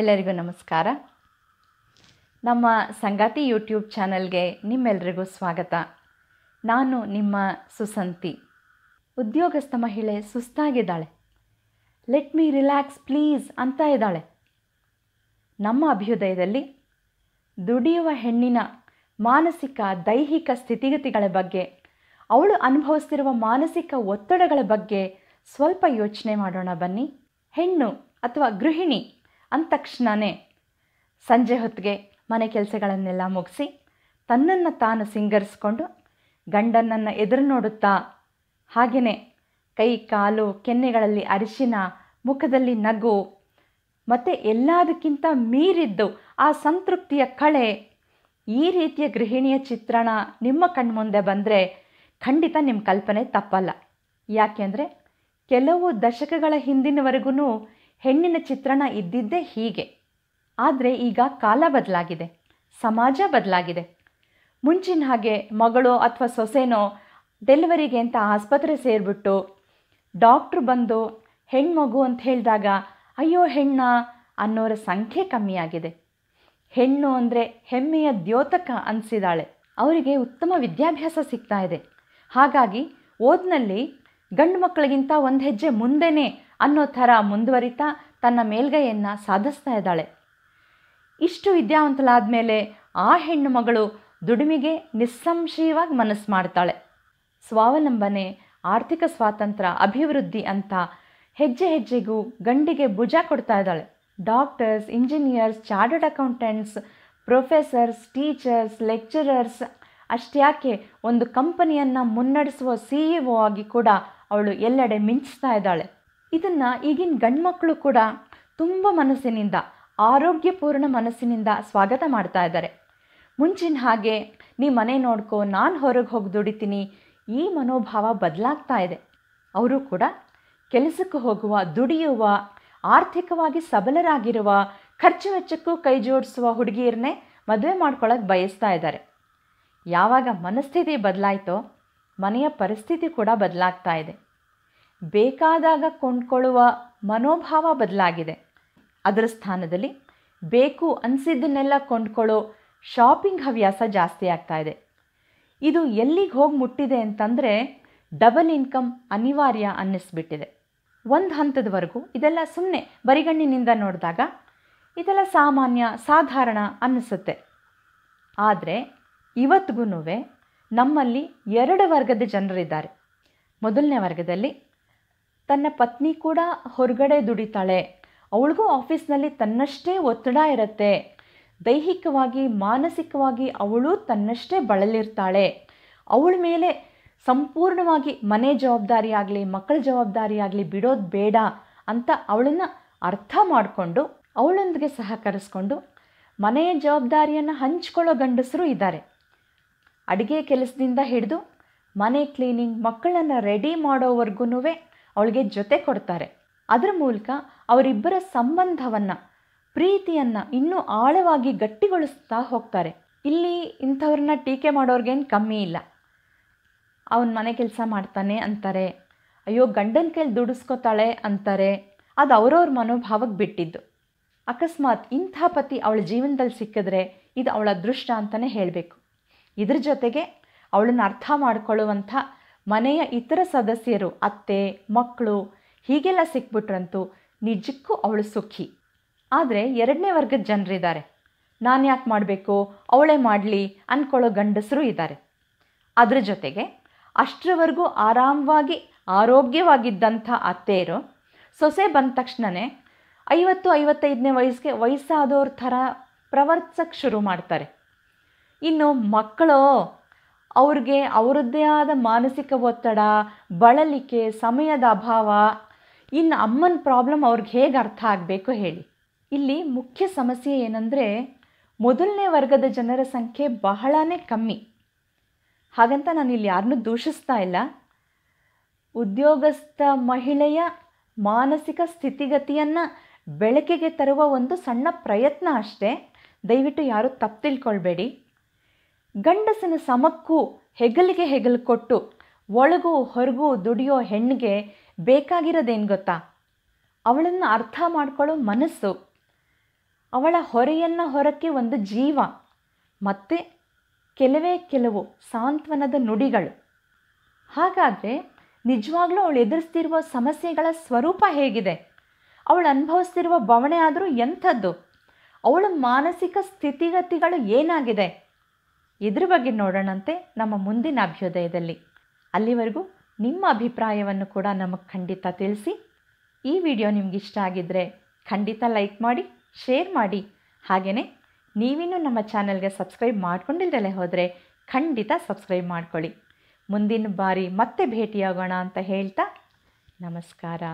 ಎಲ್ಲರಿಗೂ ನಮಸ್ಕಾರ ನಮ್ಮ ಸಂಗಾತಿ ಯೂಟ್ಯೂಬ್ ಚಾನಲ್ಗೆ ನಿಮ್ಮೆಲ್ಲರಿಗೂ ಸ್ವಾಗತ ನಾನು ನಿಮ್ಮ ಸುಸಂತಿ ಉದ್ಯೋಗಸ್ಥ ಮಹಿಳೆ ಸುಸ್ತಾಗಿದ್ದಾಳೆ ಲೆಟ್ ಮೀ ರಿಲ್ಯಾಕ್ಸ್ ಪ್ಲೀಸ್ ಅಂತ ಇದ್ದಾಳೆ ನಮ್ಮ ಅಭ್ಯುದಯದಲ್ಲಿ ದುಡಿಯುವ ಹೆಣ್ಣಿನ ಮಾನಸಿಕ ದೈಹಿಕ ಸ್ಥಿತಿಗತಿಗಳ ಬಗ್ಗೆ ಅವಳು ಅನುಭವಿಸ್ತಿರುವ ಮಾನಸಿಕ ಒತ್ತಡಗಳ ಬಗ್ಗೆ ಸ್ವಲ್ಪ ಯೋಚನೆ ಮಾಡೋಣ ಬನ್ನಿ ಹೆಣ್ಣು ಅಥವಾ ಗೃಹಿಣಿ ಅಂದ ತಕ್ಷಣವೇ ಸಂಜೆ ಹೊತ್ತಿಗೆ ಮನೆ ಕೆಲಸಗಳನ್ನೆಲ್ಲ ಮುಗಿಸಿ ತನ್ನನ್ನು ತಾನು ಸಿಂಗರಿಸ್ಕೊಂಡು ಗಂಡನನ್ನು ಎದುರು ನೋಡುತ್ತಾ ಹಾಗೆಯೇ ಕೈ ಕಾಲು ಕೆನ್ನೆಗಳಲ್ಲಿ ಅರಿಶಿನ ಮುಖದಲ್ಲಿ ನಗು ಮತ್ತು ಎಲ್ಲದಕ್ಕಿಂತ ಮೀರಿದ್ದು ಆ ಸಂತೃಪ್ತಿಯ ಕಳೆ ಈ ರೀತಿಯ ಗೃಹಿಣಿಯ ಚಿತ್ರಣ ನಿಮ್ಮ ಕಣ್ಮುಂದೆ ಬಂದರೆ ಖಂಡಿತ ನಿಮ್ಮ ಕಲ್ಪನೆ ತಪ್ಪಲ್ಲ ಯಾಕೆಂದರೆ ಕೆಲವು ದಶಕಗಳ ಹಿಂದಿನವರೆಗೂ ಹೆಣ್ಣಿನ ಚಿತ್ರಣ ಇದ್ದಿದ್ದೇ ಹೀಗೆ ಆದರೆ ಈಗ ಕಾಲ ಬದಲಾಗಿದೆ ಸಮಾಜ ಬದಲಾಗಿದೆ ಮುಂಚಿನ ಹಾಗೆ ಮಗಳೋ ಅಥವಾ ಸೊಸೆನೋ ಡೆಲಿವರಿಗೆ ಅಂತ ಆಸ್ಪತ್ರೆ ಸೇರಿಬಿಟ್ಟು ಡಾಕ್ಟ್ರು ಬಂದು ಹೆಣ್ಮಗು ಅಂತ ಹೇಳಿದಾಗ ಅಯ್ಯೋ ಹೆಣ್ಣ ಅನ್ನೋರ ಸಂಖ್ಯೆ ಕಮ್ಮಿಯಾಗಿದೆ ಹೆಣ್ಣು ಅಂದರೆ ಹೆಮ್ಮೆಯ ದ್ಯೋತಕ ಅನಿಸಿದಾಳೆ ಅವರಿಗೆ ಉತ್ತಮ ವಿದ್ಯಾಭ್ಯಾಸ ಸಿಗ್ತಾ ಇದೆ ಹಾಗಾಗಿ ಓದ್ನಲ್ಲಿ ಗಂಡು ಮಕ್ಕಳಿಗಿಂತ ಒಂದು ಹೆಜ್ಜೆ ಮುಂದೆನೇ ಅನ್ನೋ ಥರ ಮುಂದುವರಿತಾ ತನ್ನ ಮೇಲ್ಗೈಯನ್ನು ಸಾಧಿಸ್ತಾ ಇದ್ದಾಳೆ ಇಷ್ಟು ವಿದ್ಯಾವಂತಲಾದ ಮೇಲೆ ಆ ಹೆಣ್ಣು ಮಗಳು ದುಡಿಮೆಗೆ ನಿಸ್ಸಂಶಯವಾಗಿ ಮನಸ್ಸು ಮಾಡ್ತಾಳೆ ಸ್ವಾವಲಂಬನೆ ಆರ್ಥಿಕ ಸ್ವಾತಂತ್ರ್ಯ ಅಭಿವೃದ್ಧಿ ಅಂತ ಹೆಜ್ಜೆ ಹೆಜ್ಜೆಗೂ ಗಂಡಿಗೆ ಭುಜ ಕೊಡ್ತಾ ಇದ್ದಾಳೆ doctors engineers chartered accountants professors teachers lecturers ಅಷ್ಟ್ಯಾಕೆ ಒಂದು ಕಂಪನಿಯನ್ನು ಮುನ್ನಡೆಸುವ ಸಿ ಇ ಒ ಆಗಿ ಕೂಡ ಅವಳು ಎಲ್ಲೆಡೆ ಮಿಂಚ್ತಾ ಇದ್ದಾಳೆ ಇದನ್ನು ಈಗಿನ ಗಂಡ್ಮಕ್ಕಳು ಕೂಡ ತುಂಬ ಮನಸ್ಸಿನಿಂದ ಆರೋಗ್ಯಪೂರ್ಣ ಮನಸ್ಸಿನಿಂದ ಸ್ವಾಗತ ಮಾಡ್ತಾ ಇದ್ದಾರೆ ಮುಂಚಿನ ಹಾಗೆ ನೀ ಮನೆ ನೋಡ್ಕೋ ನಾನು ಹೊರಗೆ ಹೋಗಿ ದುಡಿತೀನಿ ಈ ಮನೋಭಾವ ಬದಲಾಗ್ತಾ ಇದೆ ಅವರು ಕೂಡ ಕೆಲಸಕ್ಕೆ ಹೋಗುವ ದುಡಿಯುವ ಆರ್ಥಿಕವಾಗಿ ಸಬಲರಾಗಿರುವ ಖರ್ಚು ವೆಚ್ಚಕ್ಕೂ ಕೈ ಜೋಡಿಸುವ ಹುಡುಗಿಯರನ್ನೇ ಮದುವೆ ಮಾಡ್ಕೊಳ್ಳೋಕೆ ಬಯಸ್ತಾ ಇದ್ದಾರೆ ಯಾವಾಗ ಮನಸ್ಥಿತಿ ಬದಲಾಯಿತೋ ಮನೆಯ ಪರಿಸ್ಥಿತಿ ಕೂಡ ಬದಲಾಗ್ತಾ ಇದೆ ಬೇಕಾದಾಗ ಕೊಂಡ್ಕೊಳ್ಳುವ ಮನೋಭಾವ ಬದಲಾಗಿದೆ ಅದರ ಸ್ಥಾನದಲ್ಲಿ ಬೇಕು ಅನಿಸಿದ್ದನ್ನೆಲ್ಲ ಕೊಂಡ್ಕೊಳ್ಳೋ ಶಾಪಿಂಗ್ ಹವ್ಯಾಸ ಜಾಸ್ತಿ ಆಗ್ತಾ ಇದೆ ಇದು ಎಲ್ಲಿಗೆ ಹೋಗಿ ಮುಟ್ಟಿದೆ ಅಂತಂದರೆ ಡಬಲ್ ಇನ್ಕಮ್ ಅನಿವಾರ್ಯ ಅನ್ನಿಸ್ಬಿಟ್ಟಿದೆ ಒಂದು ಹಂತದವರೆಗೂ ಇದೆಲ್ಲ ಸುಮ್ಮನೆ ಬರಿಗಣ್ಣಿನಿಂದ ನೋಡಿದಾಗ ಇದೆಲ್ಲ ಸಾಮಾನ್ಯ ಸಾಧಾರಣ ಅನ್ನಿಸುತ್ತೆ ಆದರೆ ಇವತ್ತಿಗೂ ನಮ್ಮಲ್ಲಿ ಎರಡು ವರ್ಗದ ಜನರಿದ್ದಾರೆ ಮೊದಲನೇ ವರ್ಗದಲ್ಲಿ ತನ್ನ ಪತ್ನಿ ಕೂಡ ಹೊರಗಡೆ ದುಡಿತಾಳೆ ಅವಳಿಗೂ ಆಫೀಸ್ನಲ್ಲಿ ತನ್ನಷ್ಟೇ ಒತ್ತಡ ಇರುತ್ತೆ ದೈಹಿಕವಾಗಿ ಮಾನಸಿಕವಾಗಿ ಅವಳು ತನ್ನಷ್ಟೇ ಬಳಲಿರ್ತಾಳೆ ಅವಳ ಮೇಲೆ ಸಂಪೂರ್ಣವಾಗಿ ಮನೆ ಜವಾಬ್ದಾರಿ ಆಗಲಿ ಮಕ್ಕಳ ಜವಾಬ್ದಾರಿ ಆಗಲಿ ಬಿಡೋದು ಬೇಡ ಅಂತ ಅವಳನ್ನು ಅರ್ಥ ಮಾಡಿಕೊಂಡು ಅವಳೊಂದಿಗೆ ಸಹಕರಿಸ್ಕೊಂಡು ಮನೆಯ ಜವಾಬ್ದಾರಿಯನ್ನು ಹಂಚ್ಕೊಳ್ಳೋ ಗಂಡಸರು ಇದ್ದಾರೆ ಅಡುಗೆ ಕೆಲಸದಿಂದ ಹಿಡಿದು ಮನೆ ಕ್ಲೀನಿಂಗ್ ಮಕ್ಕಳನ್ನು ರೆಡಿ ಮಾಡೋವರೆಗೂ ಅವಳಿಗೆ ಜೊತೆ ಕೊಡ್ತಾರೆ ಅದರ ಮೂಲಕ ಅವರಿಬ್ಬರ ಸಂಬಂಧವನ್ನು ಪ್ರೀತಿಯನ್ನು ಇನ್ನೂ ಆಳವಾಗಿ ಗಟ್ಟಿಗೊಳಿಸ್ತಾ ಹೋಗ್ತಾರೆ ಇಲ್ಲಿ ಇಂಥವ್ರನ್ನ ಟೀಕೆ ಮಾಡೋರ್ಗೇನು ಕಮ್ಮಿ ಇಲ್ಲ ಅವನ ಮನೆ ಕೆಲಸ ಮಾಡ್ತಾನೆ ಅಂತಾರೆ ಅಯ್ಯೋ ಗಂಡನ ಕೈಲಿ ದುಡಿಸ್ಕೊತಾಳೆ ಅಂತಾರೆ ಅದು ಅವರವ್ರ ಮನೋಭಾವಕ್ಕೆ ಬಿಟ್ಟಿದ್ದು ಅಕಸ್ಮಾತ್ ಇಂಥ ಪತಿ ಅವಳ ಜೀವನದಲ್ಲಿ ಸಿಕ್ಕಿದ್ರೆ ಇದು ಅವಳ ಅದೃಷ್ಟ ಅಂತಲೇ ಹೇಳಬೇಕು ಇದ್ರ ಜೊತೆಗೆ ಅವಳನ್ನು ಅರ್ಥ ಮಾಡ್ಕೊಳ್ಳುವಂಥ ಮನೆಯ ಇತರ ಸದಸ್ಯರು ಅತ್ತೆ ಮಕ್ಕಳು ಹೀಗೆಲ್ಲ ಸಿಕ್ಬಿಟ್ರಂತೂ ನಿಜಕ್ಕೂ ಅವಳು ಸುಖಿ ಆದರೆ ಎರಡನೇ ವರ್ಗದ ಜನರಿದ್ದಾರೆ ನಾನು ಯಾಕೆ ಮಾಡಬೇಕು ಅವಳೇ ಮಾಡಲಿ ಅಂದ್ಕೊಳ್ಳೋ ಗಂಡಸರು ಇದ್ದಾರೆ ಅದರ ಜೊತೆಗೆ ಅಷ್ಟರವರೆಗೂ ಆರಾಮವಾಗಿ ಆರೋಗ್ಯವಾಗಿದ್ದಂಥ ಅತ್ತೆಯರು ಸೊಸೆ ಬಂದ ತಕ್ಷಣವೇ ಐವತ್ತು ಐವತ್ತೈದನೇ ವಯಸ್ಸಿಗೆ ವಯಸ್ಸಾದವ್ರ ಥರ ಪ್ರವರ್ಸಕ್ಕೆ ಶುರು ಮಾಡ್ತಾರೆ ಇನ್ನು ಮಕ್ಕಳು ಅವ್ರಿಗೆ ಅವರದ್ದೇ ಆದ ಮಾನಸಿಕ ಒತ್ತಡ ಬಳಲಿಕೆ ಸಮಯದ ಅಭಾವ ಇನ್ನು ಅಮ್ಮನ ಪ್ರಾಬ್ಲಮ್ ಅವ್ರಿಗೆ ಹೇಗೆ ಅರ್ಥ ಆಗಬೇಕು ಹೇಳಿ ಇಲ್ಲಿ ಮುಖ್ಯ ಸಮಸ್ಯೆ ಏನಂದರೆ ಮೊದಲನೇ ವರ್ಗದ ಜನರ ಸಂಖ್ಯೆ ಬಹಳನೇ ಕಮ್ಮಿ ಹಾಗಂತ ನಾನು ಇಲ್ಲಿ ಯಾರನ್ನೂ ದೂಷಿಸ್ತಾ ಇಲ್ಲ ಉದ್ಯೋಗಸ್ಥ ಮಹಿಳೆಯ ಮಾನಸಿಕ ಸ್ಥಿತಿಗತಿಯನ್ನು ಬೆಳಕಿಗೆ ತರುವ ಒಂದು ಸಣ್ಣ ಪ್ರಯತ್ನ ಅಷ್ಟೇ ದಯವಿಟ್ಟು ಯಾರೂ ತಪ್ಪು ತಿಳ್ಕೊಳ್ಬೇಡಿ ಗಂಡಸನ ಸಮಕ್ಕೂ ಹೆಗಲಿಗೆ ಹೆಗಲು ಕೊಟ್ಟು ಒಳಗೂ ಹೊರಗೂ ದುಡಿಯೋ ಹೆಣ್ಣಿಗೆ ಬೇಕಾಗಿರೋದೇನು ಗೊತ್ತಾ ಅವಳನ್ನು ಅರ್ಥ ಮಾಡ್ಕೊಳ್ಳೋ ಮನಸ್ಸು ಅವಳ ಹೊರೆಯನ್ನು ಹೊರಕ್ಕೆ ಒಂದು ಜೀವ ಮತ್ತು ಕೆಲವೇ ಕೆಲವು ಸಾಂತ್ವನದ ನುಡಿಗಳು ಹಾಗಾದರೆ ನಿಜವಾಗ್ಲೂ ಅವಳು ಎದುರಿಸ್ತಿರುವ ಸಮಸ್ಯೆಗಳ ಸ್ವರೂಪ ಹೇಗಿದೆ ಅವಳು ಅನುಭವಿಸ್ತಿರುವ ಬವಣೆ ಆದರೂ ಎಂಥದ್ದು ಅವಳ ಮಾನಸಿಕ ಸ್ಥಿತಿಗತಿಗಳು ಏನಾಗಿದೆ ಇದ್ರ ಬಗ್ಗೆ ನೋಡೋಣಂತೆ ನಮ್ಮ ಮುಂದಿನ ಅಭ್ಯುದಯದಲ್ಲಿ ಅಲ್ಲಿವರೆಗೂ ನಿಮ್ಮ ಅಭಿಪ್ರಾಯವನ್ನು ಕೂಡ ನಮಗೆ ಖಂಡಿತ ತಿಳಿಸಿ ಈ ವಿಡಿಯೋ ಇಷ್ಟ ಆಗಿದ್ದರೆ ಖಂಡಿತ ಲೈಕ್ ಮಾಡಿ ಶೇರ್ ಮಾಡಿ ಹಾಗೆಯೇ ನೀವಿನ್ನೂ ನಮ್ಮ ಚಾನಲ್ಗೆ ಸಬ್ಸ್ಕ್ರೈಬ್ ಮಾಡ್ಕೊಂಡಿಲ್ದಲೇ ಹೋದರೆ ಖಂಡಿತ ಸಬ್ಸ್ಕ್ರೈಬ್ ಮಾಡ್ಕೊಳ್ಳಿ ಮುಂದಿನ ಬಾರಿ ಮತ್ತೆ ಭೇಟಿಯಾಗೋಣ ಅಂತ ಹೇಳ್ತಾ ನಮಸ್ಕಾರ